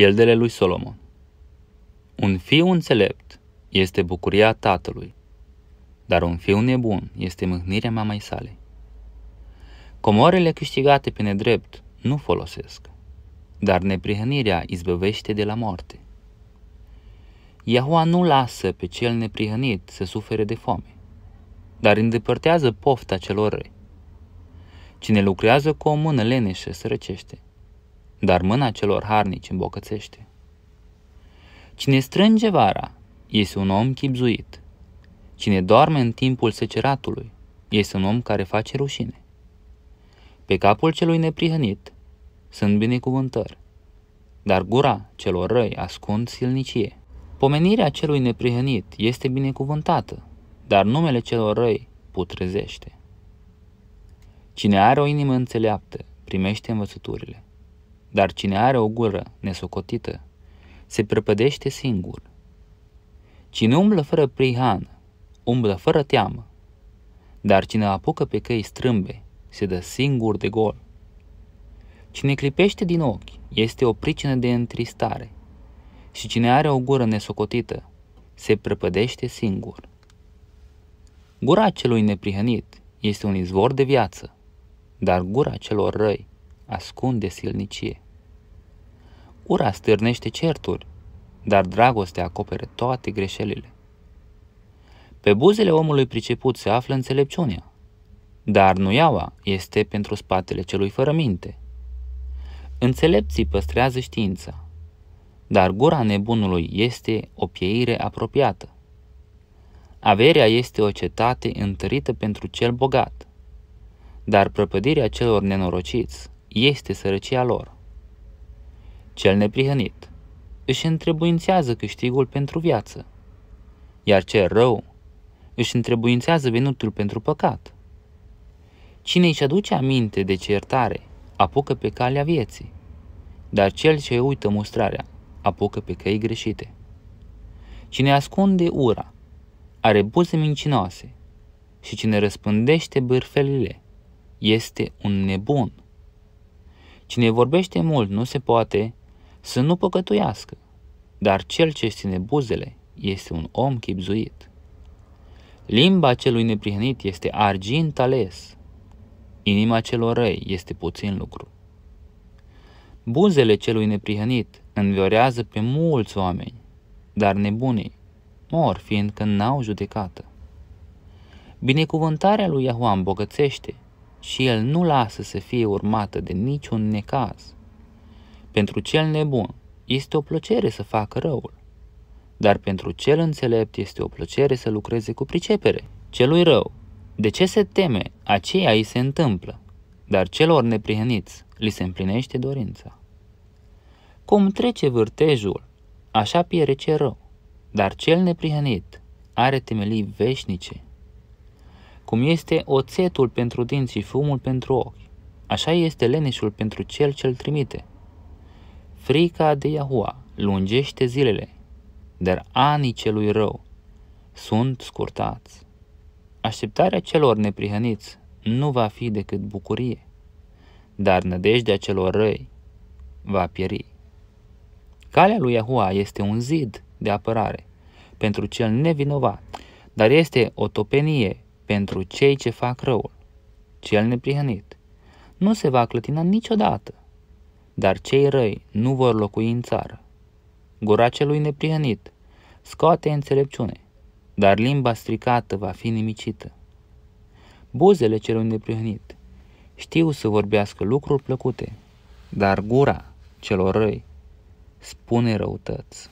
pieldele lui Solomon. Un fiu înțelept este bucuria tatălui, dar un fiu nebun este mâhnirea mamei sale. Comorele câștigate pe nedrept nu folosesc, dar neprihănirea izbăvește de la moarte. Iahua nu lasă pe cel neprihănit să sufere de foame, dar îndepărtează pofta celor răi. Cine lucrează cu o mână leneșă sărăcește – dar mâna celor harnici îmbocățește. Cine strânge vara este un om chipzuit. Cine doarme în timpul seceratului este un om care face rușine. Pe capul celui neprihănit sunt binecuvântări, dar gura celor răi ascund silnicie. Pomenirea celui neprihănit este binecuvântată, dar numele celor răi putrezește. Cine are o inimă înțeleaptă primește învățăturile dar cine are o gură nesocotită, se prăpădește singur. Cine umblă fără prihan, umblă fără teamă, dar cine apucă pe căi strâmbe, se dă singur de gol. Cine clipește din ochi este o pricină de întristare și cine are o gură nesocotită se prăpădește singur. Gura celui neprihănit este un izvor de viață, dar gura celor răi ascunde silnicie. Ura stârnește certuri, dar dragostea acopere toate greșelile. Pe buzele omului priceput se află înțelepciunea, dar nuiaua este pentru spatele celui fără minte. Înțelepții păstrează știința, dar gura nebunului este o pieire apropiată. Averea este o cetate întărită pentru cel bogat, dar prăpădirea celor nenorociți este sărăcia lor. Cel neprihănit își întrebuințează câștigul pentru viață, iar cel rău își întrebuințează venutul pentru păcat. Cine își aduce aminte de certare, apucă pe calea vieții, dar cel ce uită mustrarea, apucă pe căi greșite. Cine ascunde ura, are buze mincinoase și cine răspândește bârfelile, este un nebun. Cine vorbește mult nu se poate să nu păcătuiască, dar cel ce ține buzele este un om chipzuit. Limba celui neprihănit este argint ales, inima celor răi este puțin lucru. Buzele celui neprihănit înviorează pe mulți oameni, dar nebunii mor fiindcă n-au judecată. Binecuvântarea lui Iahua îmbogățește, și el nu lasă să fie urmată de niciun necaz. Pentru cel nebun este o plăcere să facă răul, dar pentru cel înțelept este o plăcere să lucreze cu pricepere. Celui rău, de ce se teme, aceea îi se întâmplă, dar celor neprihăniți li se împlinește dorința. Cum trece vârtejul, așa piere ce rău, dar cel neprihănit are temelii veșnice. Cum este oțetul pentru dinți și fumul pentru ochi, așa este leneșul pentru cel ce-l trimite. Frica de Iahua lungește zilele, dar anii celui rău sunt scurtați. Așteptarea celor neprihăniți nu va fi decât bucurie, dar nădejdea celor răi va pieri. Calea lui Iahua este un zid de apărare pentru cel nevinovat, dar este o topenie pentru cei ce fac răul. Cel neprihănit nu se va clătina niciodată, dar cei răi nu vor locui în țară. Gura celui neprihănit scoate înțelepciune, dar limba stricată va fi nimicită. Buzele celui neprihănit știu să vorbească lucruri plăcute, dar gura celor răi spune răutăți.